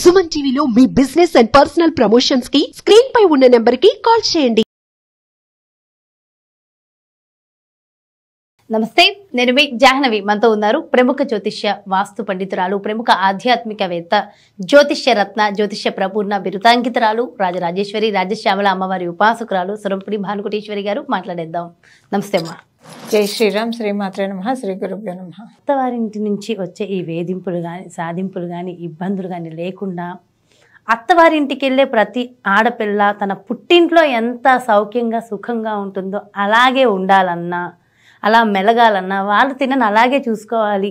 సుమన్ టీవీలో మీ business and personal promotions కి స్క్రీన్ పై ఉన్న నెంబర్ కి కాల్ చేయండి నమస్తే నేను మీ జాహ్నవి మనతో ఉన్నారు ప్రముఖ జ్యోతిష్య వాస్తు పండితురాలు ప్రముఖ ఆధ్యాత్మికవేత్త జ్యోతిష్య రత్న జ్యోతిష్య ప్రపూర్ణ బిరుతాంకితురాలు రాజరాజేశ్వరి రాజశ్యామల అమ్మవారి ఉపాసకురాలు సురంపుడి భానుకుటేశ్వరి గారు మాట్లాడేద్దాం నమస్తే అమ్మా జై శ్రీరామ్ శ్రీమాత్రే నమ శ్రీ గురుభ్యో నమ వారింటి నుంచి వచ్చే ఈ వేధింపులు కానీ సాధింపులు కానీ ఇబ్బందులు కానీ లేకుండా అత్తవారింటికి వెళ్ళే ప్రతి ఆడపిల్ల తన పుట్టింట్లో ఎంత సౌఖ్యంగా సుఖంగా ఉంటుందో అలాగే ఉండాలన్నా అలా మెలగాలన్నా వాళ్ళు తినని అలాగే చూసుకోవాలి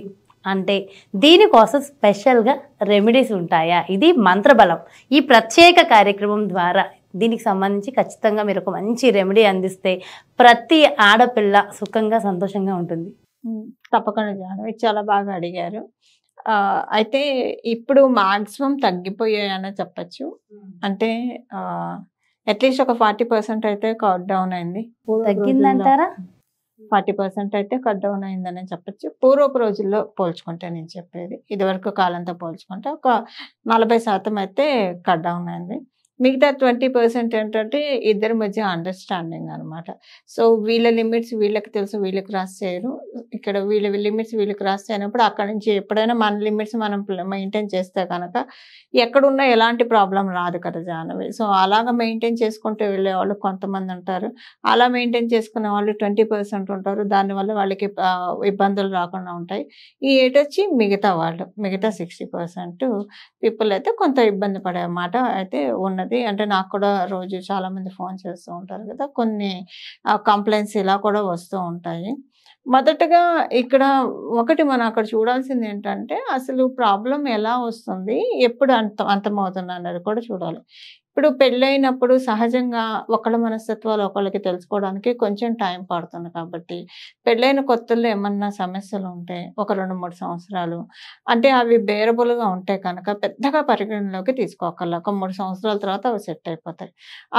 అంటే దీనికోసం స్పెషల్గా రెమెడీస్ ఉంటాయా ఇది మంత్రబలం ఈ ప్రత్యేక కార్యక్రమం ద్వారా దీనికి సంబంధించి ఖచ్చితంగా మీరు ఒక మంచి రెమెడీ అందిస్తే ప్రతి ఆడపిల్ల సుఖంగా సంతోషంగా ఉంటుంది తప్పకుండా జాహ్నవి చాలా బాగా అడిగారు అయితే ఇప్పుడు మాక్సిమం తగ్గిపోయాయని చెప్పచ్చు అంటే అట్లీస్ట్ ఒక ఫార్టీ పర్సెంట్ అయితే కట్ డౌన్ అయింది తగ్గిందంటారా ఫార్టీ పర్సెంట్ అయితే కట్ డౌన్ అయిందని చెప్పచ్చు పూర్వపు రోజుల్లో పోల్చుకుంటే నేను చెప్పేది ఇదివరకు కాలంతో పోల్చుకుంటే ఒక నలభై శాతం అయితే కట్ డౌన్ అయింది మిగతా ట్వంటీ పర్సెంట్ ఏంటంటే ఇద్దరి మధ్య అండర్స్టాండింగ్ అనమాట సో వీళ్ళ లిమిట్స్ వీళ్ళకి తెలుసు వీళ్ళు క్రాస్ చేయరు ఇక్కడ వీళ్ళ లిమిట్స్ వీళ్ళు క్రాస్ చేయనప్పుడు అక్కడ నుంచి ఎప్పుడైనా మన లిమిట్స్ మనం మెయింటైన్ చేస్తే కనుక ఎక్కడున్నా ఎలాంటి ప్రాబ్లం రాదు కదా జానవి సో అలాగ మెయింటైన్ చేసుకుంటూ వెళ్ళే వాళ్ళు కొంతమంది ఉంటారు అలా మెయింటైన్ చేసుకునే వాళ్ళు ట్వంటీ పర్సెంట్ ఉంటారు దానివల్ల వాళ్ళకి ఇబ్బందులు రాకుండా ఉంటాయి ఈ ఏట్ వచ్చి మిగతా వాళ్ళు మిగతా సిక్స్టీ పర్సెంట్ పీపుల్ అయితే కొంత ఇబ్బంది పడే మాట అయితే ఉన్నది ఉంటుంది అంటే నాకు కూడా రోజు చాలామంది ఫోన్ చేస్తూ ఉంటారు కదా కొన్ని కంప్లైంట్స్ ఇలా కూడా వస్తూ ఉంటాయి మొదటగా ఇక్కడ ఒకటి మనం అక్కడ చూడాల్సింది ఏంటంటే అసలు ప్రాబ్లం ఎలా వస్తుంది ఎప్పుడు అంత అంతమవుతుంది అన్నది కూడా చూడాలి ఇప్పుడు పెళ్ళైనప్పుడు సహజంగా ఒకళ్ళ మనస్తత్వాలు ఒకళ్ళకి తెలుసుకోవడానికి కొంచెం టైం పడుతుంది కాబట్టి పెళ్ళైన కొత్తల్లో ఏమన్నా సమస్యలు ఉంటే ఒక రెండు మూడు సంవత్సరాలు అంటే అవి బేరబుల్గా ఉంటే కనుక పెద్దగా పరిగణలోకి తీసుకోకల్లా ఒక మూడు సంవత్సరాల తర్వాత అవి సెట్ అయిపోతాయి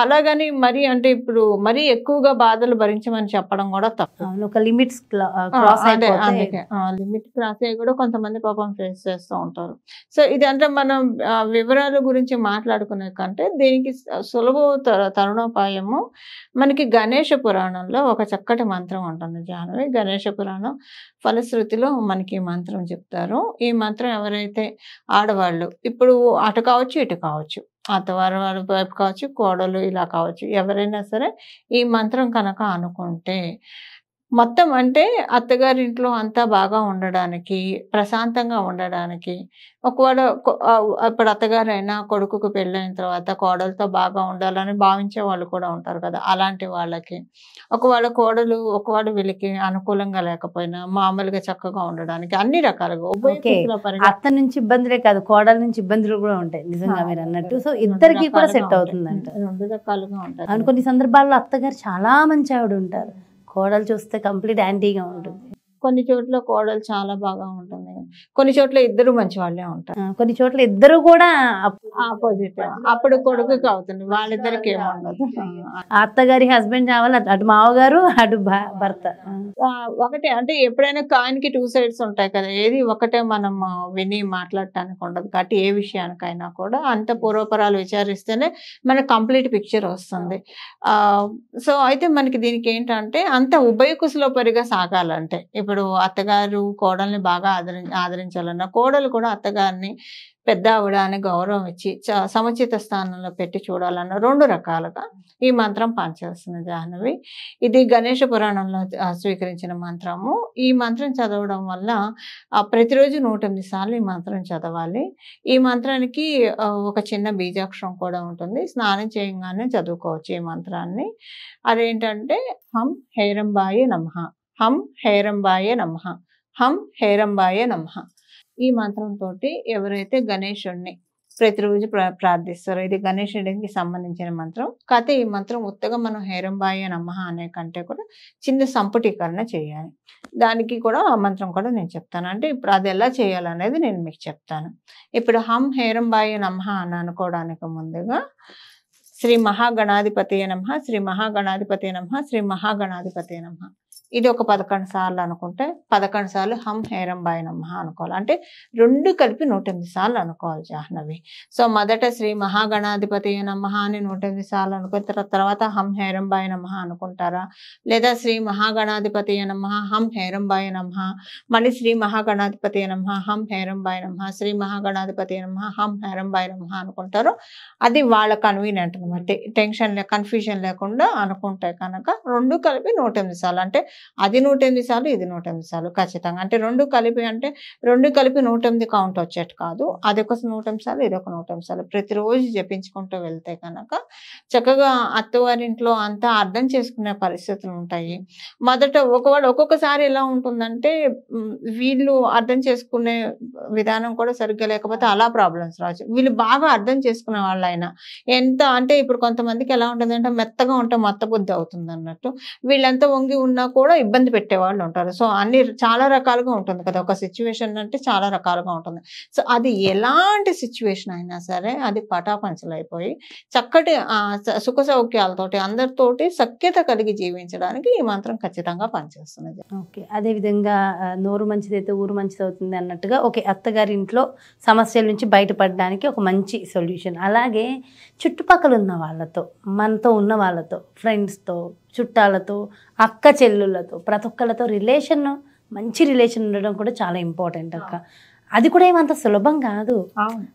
అలాగని మరీ అంటే ఇప్పుడు మరీ ఎక్కువగా బాధలు భరించమని చెప్పడం కూడా తప్పు ఒక లిమిట్స్ అందుకే లిమిట్ క్రాస్ అయ్యి కూడా కొంతమంది పాపం ఫేస్ చేస్తూ ఉంటారు సో ఇదంటే మనం వివరాల గురించి మాట్లాడుకునే కంటే దీనికి సులభ తరుణోపాయము మనకి గణేష పురాణంలో ఒక చక్కటి మంత్రం ఉంటుంది జాహ్నవి గణేష పురాణం ఫలశ్రుతిలో మనకి మంత్రం చెప్తారు ఈ మంత్రం ఎవరైతే ఆడవాళ్ళు ఇప్పుడు అటు కావచ్చు ఇటు కావచ్చు అత్తవారి వాళ్ళ వైపు కావచ్చు కోడలు ఇలా కావచ్చు ఎవరైనా సరే ఈ మంత్రం కనుక అనుకుంటే మొత్తం అంటే అత్తగారింట్లో అంతా బాగా ఉండడానికి ప్రశాంతంగా ఉండడానికి ఒకవేళ ఇప్పుడు అత్తగారైనా కొడుకుకు పెళ్ళైన తర్వాత కోడలతో బాగా ఉండాలని భావించే వాళ్ళు కూడా ఉంటారు కదా అలాంటి వాళ్ళకి ఒకవేళ కోడలు ఒకవేళ వీళ్ళకి అనుకూలంగా లేకపోయినా మామూలుగా చక్కగా ఉండడానికి అన్ని రకాలుగా అత్త నుంచి ఇబ్బందులే కాదు కోడల నుంచి ఇబ్బందులు కూడా ఉంటాయి నిజంగా మీరు అన్నట్టు సో ఇద్దరికి కూడా సెట్ అవుతుందంట రెండు రకాలుగా ఉంటాయి కొన్ని సందర్భాల్లో అత్తగారు చాలా మంచి ఆవిడ ఉంటారు కోడలు చూస్తే కంప్లీట్ యాంటీగా ఉంటుంది కొన్ని చోట్ల కోడలు చాలా బాగా ఉంటుంది కొన్ని చోట్ల ఇద్దరు మంచి వాళ్ళే ఉంటారు కొన్ని చోట్ల ఇద్దరు కూడా ఆపోజిట్ అప్పుడు కొడుకుకి అవుతుంది వాళ్ళిద్దరికి ఏముండదు అత్తగారి హస్బెండ్ కావాలి అటు మావగారు అటు భర్త ఒకటే అంటే ఎప్పుడైనా కాయిన్ కి టూ సైడ్స్ ఉంటాయి కదా ఏది ఒకటే మనం విని మాట్లాడటానికి ఉండదు కాబట్టి ఏ విషయానికైనా కూడా అంత పూర్వపరాలు విచారిస్తేనే మనకు కంప్లీట్ పిక్చర్ వస్తుంది సో అయితే మనకి దీనికి ఏంటంటే అంత ఉభయ పరిగా సాగాలంటే ఇప్పుడు ఇప్పుడు అత్తగారు కోడల్ని బాగా ఆదరి ఆదరించాలన్న కోడలు కూడా అత్తగారిని పెద్ద ఆవిడ అనే గౌరవం ఇచ్చి సముచిత స్థానంలో పెట్టి చూడాలన్న రెండు రకాలుగా ఈ మంత్రం పనిచేస్తున్న జాహ్నవి ఇది గణేష పురాణంలో స్వీకరించిన మంత్రము ఈ మంత్రం చదవడం వల్ల ప్రతిరోజు నూట సార్లు ఈ మంత్రం చదవాలి ఈ మంత్రానికి ఒక చిన్న బీజాక్షరం కూడా ఉంటుంది స్నానం చేయంగానే చదువుకోవచ్చు ఈ మంత్రాన్ని అదేంటంటే హం హేరంబాయి నమః హం హేరంబాయ నమ హం హేరంబాయ నమ ఈ మంత్రంతో ఎవరైతే గణేషుణ్ణి ప్రతిరోజు ప్ర ప్రార్థిస్తారో ఇది గణేషుడికి సంబంధించిన మంత్రం కాకపోతే ఈ మంత్రం ఉత్తగా మనం హేరంబాయ నమ అనే కంటే కూడా చిన్న సంపుటీకరణ చేయాలి దానికి కూడా ఆ మంత్రం కూడా నేను చెప్తాను అంటే ఇప్పుడు అది ఎలా చేయాలనేది నేను మీకు చెప్తాను ఇప్పుడు హం హేరంబాయ నమ అని అనుకోవడానికి ముందుగా శ్రీ మహాగణాధిపతి నమ శ్రీ మహాగణాధిపతి నమ శ్రీ మహాగణాధిపతి నమ ఇది ఒక పదకొండు సార్లు అనుకుంటే పదకొండు సార్లు హం హేరం బాయనమ్మ అనుకోవాలి అంటే రెండు కలిపి నూట ఎనిమిది సార్లు అనుకోవాలి జాహ్నవి సో మొదట శ్రీ మహాగణాధిపతి నమ అని నూట ఎనిమిది సార్లు అనుకున్న తర్వాత హం హేరం బాయ నమ అనుకుంటారా లేదా శ్రీ మహాగణాధిపతి నమ హం హేరం బాయ నమ మళ్ళీ శ్రీ మహాగణాధిపతి నమ హం హేరం బాయ నమ శ్రీ మహాగణాధిపతి నమ హం హేరం బాయ నమ అనుకుంటారు అది వాళ్ళ కన్వీనియంట్ అనమాట టెన్షన్ కన్ఫ్యూజన్ లేకుండా అనుకుంటే కనుక రెండు కలిపి నూట ఎనిమిది సార్లు అంటే అది నూట ఎనిమిది సార్లు ఇది నూట ఎనిమిది సార్లు ఖచ్చితంగా అంటే రెండు కలిపి అంటే రెండు కలిపి నూట ఎనిమిది కౌంట్ వచ్చేట్టు కాదు అది ఒక నూట ఎనిమిది సార్లు ఇది ఒక నూట ఎనిమిది సార్లు ప్రతిరోజు జపించుకుంటూ వెళ్తే కనుక చక్కగా అత్తవారింట్లో అంతా అర్థం చేసుకునే పరిస్థితులు ఉంటాయి మొదట ఒకవాడు ఒక్కొక్కసారి ఎలా ఉంటుందంటే వీళ్ళు అర్థం చేసుకునే విధానం కూడా సరిగ్గా లేకపోతే అలా ప్రాబ్లమ్స్ రావచ్చు వీళ్ళు బాగా అర్థం చేసుకునే వాళ్ళు ఆయన ఎంత అంటే ఇప్పుడు కొంతమందికి ఎలా ఉంటుంది అంటే మెత్తగా ఉంటే మత్తబుద్ధి అవుతుంది అన్నట్టు వీళ్ళంతా వంగి ఉన్నా కూడా కూడా ఇబ్బంది పెట్టేవాళ్ళు ఉంటారు సో అన్ని చాలా రకాలుగా ఉంటుంది కదా ఒక సిచ్యువేషన్ అంటే చాలా రకాలుగా ఉంటుంది సో అది ఎలాంటి సిచ్యువేషన్ అయినా సరే అది పటాపంచలైపోయి చక్కటి సుఖ సౌఖ్యాలతోటి అందరితోటి సఖ్యత కలిగి జీవించడానికి ఈ మంత్రం ఖచ్చితంగా పనిచేస్తుంది ఓకే అదేవిధంగా నోరు మంచిదైతే ఊరు మంచిది అవుతుంది అన్నట్టుగా ఓకే అత్తగారి ఇంట్లో సమస్యల నుంచి బయటపడడానికి ఒక మంచి సొల్యూషన్ అలాగే చుట్టుపక్కల ఉన్న వాళ్ళతో మనతో ఉన్న వాళ్ళతో ఫ్రెండ్స్తో చుట్టాలతో అక్క చెల్లులతో ప్రతి ఒక్కళ్ళతో రిలేషన్ మంచి రిలేషన్ ఉండడం కూడా చాలా ఇంపార్టెంట్ అక్క అది కూడా ఏమంత సులభం కాదు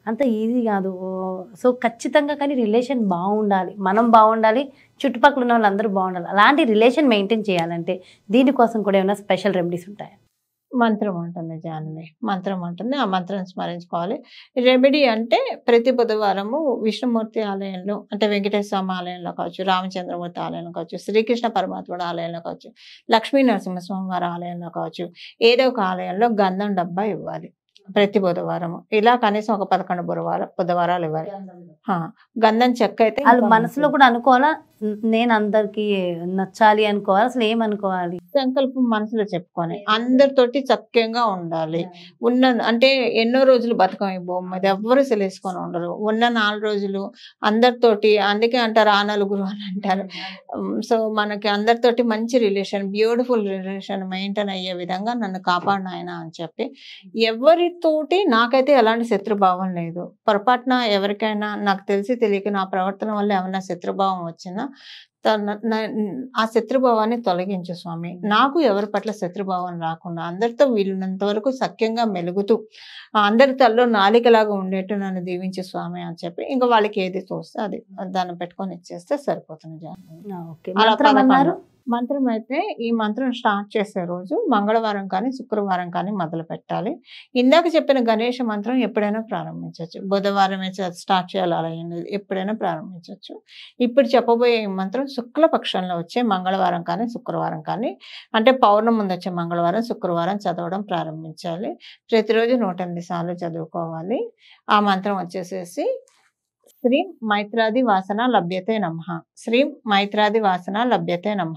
అంత ఈజీ కాదు సో ఖచ్చితంగా కానీ రిలేషన్ బాగుండాలి మనం బాగుండాలి చుట్టుపక్కల ఉన్న వాళ్ళందరూ బాగుండాలి అలాంటి రిలేషన్ మెయింటైన్ చేయాలంటే దీనికోసం కూడా ఏమైనా స్పెషల్ రెమెడీస్ ఉంటాయా మంత్రం ఉంటుంది జానవి మంత్రం ఉంటుంది ఆ మంత్రం స్మరించుకోవాలి రెమెడీ అంటే ప్రతి బుధవారము విష్ణుమూర్తి ఆలయంలో అంటే వెంకటేశ్వర స్వామి ఆలయంలో కావచ్చు రామచంద్రమూర్తి ఆలయంలో కావచ్చు శ్రీకృష్ణ పరమాత్ముడు ఆలయంలో కావచ్చు లక్ష్మీ నరసింహస్వామి వారి ఆలయంలో కావచ్చు ఏదో ఒక ఆలయంలో గంధం డబ్బా ఇవ్వాలి ప్రతి బుధవారం ఇలా కనీసం ఒక పదకొండు బుధవారం బుధవారాలు ఇవ్వాలి గంధం చెక్క అయితే వాళ్ళు మనసులో కూడా అనుకోవాలా నేను అందరికి నచ్చాలి అనుకోవాలి అసలు ఏమనుకోవాలి సంకల్పం మనసులో చెప్పుకొని అందరితోటి సఖ్యంగా ఉండాలి ఉన్న అంటే ఎన్నో రోజులు బతకం ఈ బొమ్మ ఎవ్వరు సెలేసుకొని ఉండరు ఉన్న నాలుగు రోజులు అందరితోటి అందుకే అంటారు ఆ నలుగురు అని అంటారు సో మనకి అందరితోటి మంచి రిలేషన్ బ్యూటిఫుల్ రిలేషన్ మెయింటైన్ అయ్యే విధంగా నన్ను కాపాడిన ఆయన అని చెప్పి ఎవరితోటి నాకైతే ఎలాంటి శత్రుభావం లేదు పొరపాటున ఎవరికైనా నాకు తెలిసి తెలియక నా ప్రవర్తన వల్ల ఏమైనా శత్రుభావం వచ్చినా ఆ శత్రుభావాన్ని తొలగించు స్వామి నాకు ఎవరి పట్ల శత్రుభావం రాకుండా అందరితో వీలున్నంత వరకు సఖ్యంగా మెలుగుతూ అందరి తల్లో నాలికలాగా ఉండేట్టు నన్ను దీవించే స్వామి అని చెప్పి ఇంకా వాళ్ళకి ఏది తోస్తే అది దాన్ని పెట్టుకొని ఇచ్చేస్తే సరిపోతుంది అలా మంత్రం అయితే ఈ మంత్రం స్టార్ట్ చేసే రోజు మంగళవారం కానీ శుక్రవారం కానీ మొదలు పెట్టాలి ఇందాక చెప్పిన గణేష మంత్రం ఎప్పుడైనా ప్రారంభించవచ్చు బుధవారం స్టార్ట్ చేయాలి ఎప్పుడైనా ప్రారంభించవచ్చు ఇప్పుడు చెప్పబోయే మంత్రం శుక్లపక్షంలో వచ్చే మంగళవారం కానీ శుక్రవారం కానీ అంటే పౌర్ణం ముందు వచ్చే మంగళవారం శుక్రవారం చదవడం ప్రారంభించాలి ప్రతిరోజు నూట ఎనిమిది సార్లు చదువుకోవాలి ఆ మంత్రం వచ్చేసేసి శ్రీం మైత్రాది వాసన లభ్యతే నమ శ్రీం మైత్రాది వాసన లభ్యతే నమ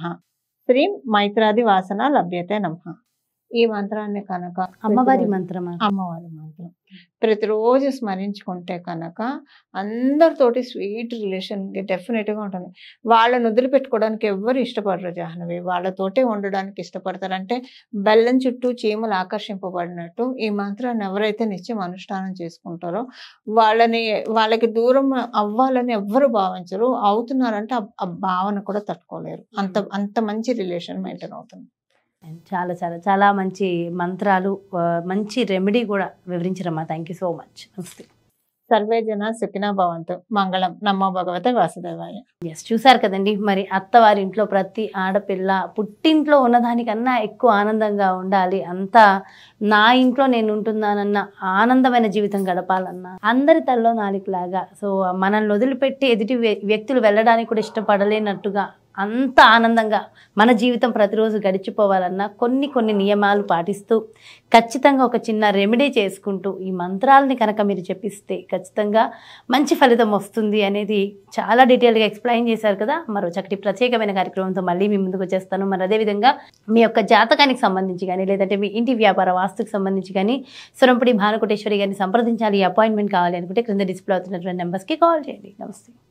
శ్రీం మైత్రాది వాసన లభ్యతే నమ ఈ మంత్రాన్ని కనుక అమ్మవారి మంత్రం అమ్మవారి మంత్రం ప్రతిరోజు స్మరించుకుంటే కనుక అందరితోటి స్వీట్ రిలేషన్ డెఫినెట్గా ఉంటుంది వాళ్ళని వదిలిపెట్టుకోవడానికి ఎవరు ఇష్టపడరు జాహ్నవి వాళ్ళతోటే ఉండడానికి ఇష్టపడతారు అంటే బెల్లం చుట్టూ చీమలు ఆకర్షింపబడినట్టు ఈ మంత్రాన్ని ఎవరైతే నిత్యం అనుష్ఠానం చేసుకుంటారో వాళ్ళని వాళ్ళకి దూరం అవ్వాలని ఎవ్వరు భావించరు అవుతున్నారంటే ఆ భావన కూడా తట్టుకోలేరు అంత అంత మంచి రిలేషన్ మెయింటైన్ అవుతుంది చాలా చాలా చాలా మంచి మంత్రాలు మంచి రెమెడీ కూడా వివరించారమ్మా థ్యాంక్ యూ సో మచ్ నమస్తే సర్వే జన సుఖినా భవంతు మంగళం నమ్మ భగవత వాసుదేవాయ ఎస్ చూసారు కదండి మరి అత్తవారింట్లో ప్రతి ఆడపిల్ల పుట్టింట్లో ఉన్నదానికన్నా ఎక్కువ ఆనందంగా ఉండాలి అంతా నా ఇంట్లో నేను ఉంటున్నానన్న ఆనందమైన జీవితం గడపాలన్న అందరి తల్లో నాలుగులాగా సో మనల్ని వదిలిపెట్టి ఎదుటి వ్యక్తులు వెళ్ళడానికి కూడా ఇష్టపడలేనట్టుగా అంత ఆనందంగా మన జీవితం ప్రతిరోజు గడిచిపోవాలన్నా కొన్ని కొన్ని నియమాలు పాటిస్తూ ఖచ్చితంగా ఒక చిన్న రెమెడీ చేసుకుంటూ ఈ మంత్రాలని కనుక మీరు చెప్పిస్తే ఖచ్చితంగా మంచి ఫలితం వస్తుంది అనేది చాలా డీటెయిల్గా ఎక్స్ప్లెయిన్ చేశారు కదా మరో చక్కటి ప్రత్యేకమైన కార్యక్రమంతో మళ్ళీ మీ ముందుకు వచ్చేస్తాను మరి అదేవిధంగా మీ యొక్క జాతకానికి సంబంధించి కానీ లేదంటే మీ ఇంటి వ్యాపార వాస్తుకు సంబంధించి కానీ సురంపుడి భానుకోటేశ్వరి గారిని సంప్రదించాలి అపాయింట్మెంట్ కావాలి అనుకుంటే క్రింద డిస్ప్లే అవుతున్నటువంటి నెంబర్స్కి కాల్ చేయండి నమస్తే